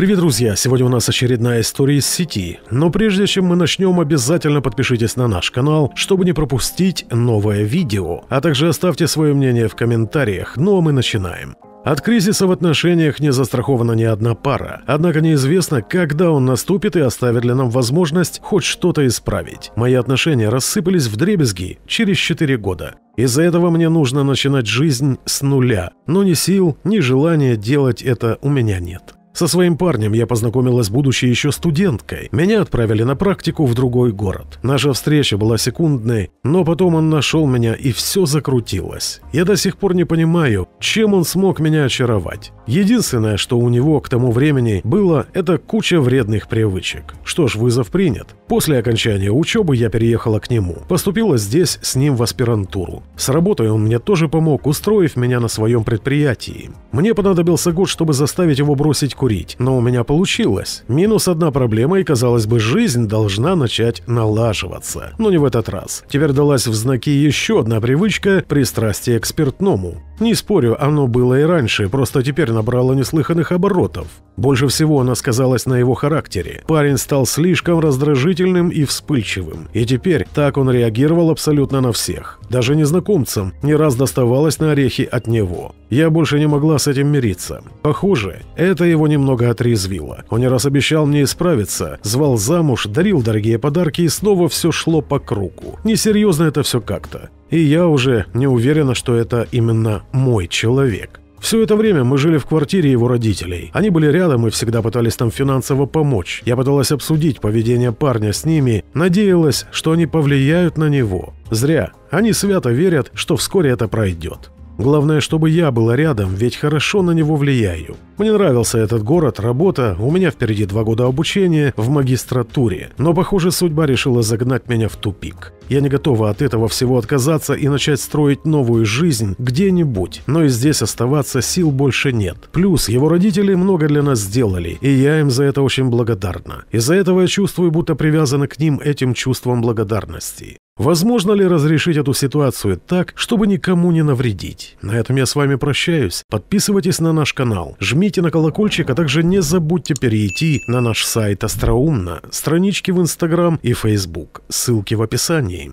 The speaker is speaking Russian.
Привет, друзья! Сегодня у нас очередная история из сети. Но прежде чем мы начнем, обязательно подпишитесь на наш канал, чтобы не пропустить новое видео. А также оставьте свое мнение в комментариях. Ну а мы начинаем. От кризиса в отношениях не застрахована ни одна пара, однако неизвестно, когда он наступит и оставит ли нам возможность хоть что-то исправить. Мои отношения рассыпались в дребезги через 4 года. Из-за этого мне нужно начинать жизнь с нуля, но ни сил, ни желания делать это у меня нет. Со своим парнем я познакомилась, будучи еще студенткой. Меня отправили на практику в другой город. Наша встреча была секундной, но потом он нашел меня, и все закрутилось. Я до сих пор не понимаю, чем он смог меня очаровать. Единственное, что у него к тому времени было, это куча вредных привычек. Что ж, вызов принят. После окончания учебы я переехала к нему. Поступила здесь с ним в аспирантуру. С работой он мне тоже помог, устроив меня на своем предприятии. Мне понадобился год, чтобы заставить его бросить курить, но у меня получилось. Минус одна проблема, и, казалось бы, жизнь должна начать налаживаться. Но не в этот раз. Теперь далась в знаки еще одна привычка – пристрастие к спиртному. Не спорю, оно было и раньше, просто теперь набрало неслыханных оборотов. Больше всего она сказалась на его характере. Парень стал стал слишком раздражительным и вспыльчивым. И теперь так он реагировал абсолютно на всех. Даже незнакомцам не раз доставалось на орехи от него. Я больше не могла с этим мириться. Похоже, это его немного отрезвило. Он не раз обещал мне исправиться, звал замуж, дарил дорогие подарки и снова все шло по кругу. Несерьезно это все как-то. И я уже не уверена, что это именно мой человек. Все это время мы жили в квартире его родителей. Они были рядом и всегда пытались там финансово помочь. Я пыталась обсудить поведение парня с ними, надеялась, что они повлияют на него. Зря. Они свято верят, что вскоре это пройдет. Главное, чтобы я была рядом, ведь хорошо на него влияю. Мне нравился этот город, работа, у меня впереди два года обучения в магистратуре. Но, похоже, судьба решила загнать меня в тупик. Я не готова от этого всего отказаться и начать строить новую жизнь где-нибудь, но и здесь оставаться сил больше нет. Плюс его родители много для нас сделали, и я им за это очень благодарна. Из-за этого я чувствую, будто привязана к ним этим чувством благодарности. Возможно ли разрешить эту ситуацию так, чтобы никому не навредить? На этом я с вами прощаюсь. Подписывайтесь на наш канал, жмите жмите на колокольчик, а также не забудьте перейти на наш сайт «Остроумно», странички в Инстаграм и Фейсбук. Ссылки в описании.